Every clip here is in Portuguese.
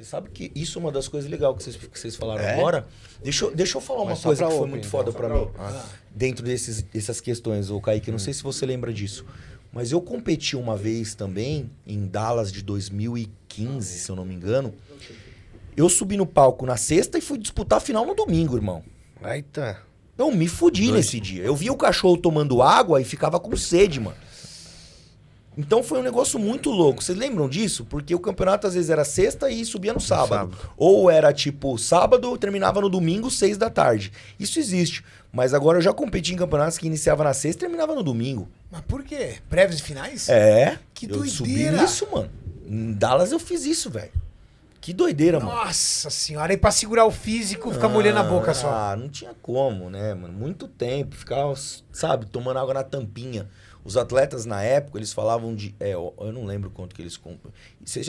Você sabe que isso é uma das coisas legais que vocês, que vocês falaram é? agora. Deixa eu, deixa eu falar Mas uma coisa que foi muito então. foda para mim. Ah. Dentro desses, dessas questões, o Kaique, hum. não sei se você lembra disso. Mas eu competi uma vez também, em Dallas de 2015, se eu não me engano. Eu subi no palco na sexta e fui disputar a final no domingo, irmão. Eita. Eu me fudi Dois. nesse dia. Eu via o cachorro tomando água e ficava com sede, mano. Então foi um negócio muito louco. Vocês lembram disso? Porque o campeonato às vezes era sexta e subia no sábado. sábado. Ou era tipo sábado, terminava no domingo, seis da tarde. Isso existe. Mas agora eu já competi em campeonatos que iniciava na sexta e terminava no domingo. Mas por quê? Prévis e finais? É. Que eu doideira. Subi isso, mano. Em Dallas eu fiz isso, velho. Que doideira, mano. Nossa senhora, e pra segurar o físico, fica ficar molhando a boca só. Ah, não tinha como, né, mano? Muito tempo, ficava, sabe, tomando água na tampinha. Os atletas na época, eles falavam de. É, eu não lembro quanto que eles compram.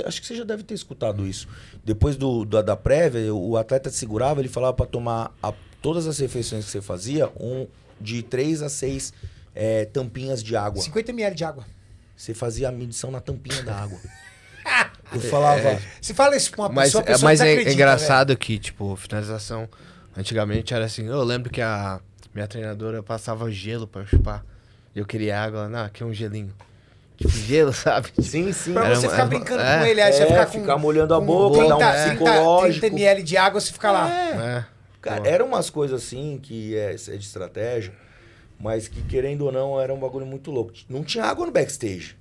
Acho que você já deve ter escutado isso. Depois do, da, da prévia, o atleta segurava, ele falava para tomar a, todas as refeições que você fazia, um, de 3 a 6 é, tampinhas de água. 50 ml de água. Você fazia a medição na tampinha da água. Eu falava. É, é, se fala isso pra uma mas, pessoa, é, pessoa Mas é, acredita, engraçado que, tipo, finalização. Antigamente era assim. Eu lembro que a minha treinadora passava gelo pra chupar. e Eu queria água. Não, aqui é um gelinho. Tipo, gelo, sabe? Sim, sim. Pra você ficar é brincando é, com ele, aí você ficar, com, ficar molhando a boca, 30, dar um é. psicológico. 30 ml de água, você fica lá. É. Cara, eram umas coisas assim que é, de estratégia, mas que querendo ou não, era um bagulho muito louco. Não tinha água no backstage.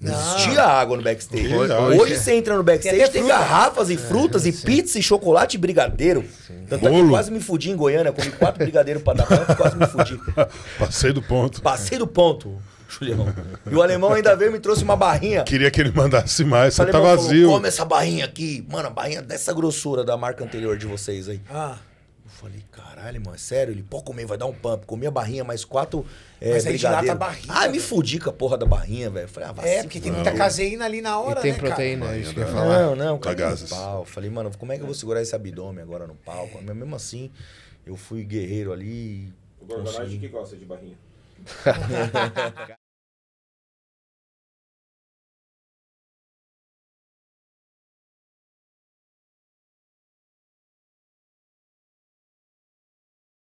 Não. Existia água no backstage. Hoje, hoje, hoje é. você entra no backstage, tem, tem garrafas e é, frutas é, e sim. pizza e chocolate e brigadeiro. Sim. Tanto Bolo. É que eu quase me fudi em Goiânia, comi quatro brigadeiros pra dar pão, quase me fudi. Passei do ponto. Passei do ponto. Julião. E o alemão ainda veio e me trouxe uma barrinha. Queria que ele mandasse mais, só tá vazio. Falou, Come essa barrinha aqui. Mano, a barrinha dessa grossura da marca anterior de vocês aí. Ah. Falei, caralho, mano, sério? Ele, pô, comer, vai dar um pump. Comi a barrinha, mais quatro é, Mas aí brigadeiro. a barrinha. Ah, me fudi com a porra da barrinha, velho. Falei, ah, É, porque tem muita caseína ali na hora, e tem né, proteína, cara? É isso que eu ia falar. Não, não, tá cara, no pau. Falei, mano, como é que eu vou segurar esse abdômen agora no palco? Mas mesmo assim, eu fui guerreiro ali. O Gorgonite que gosta de barrinha.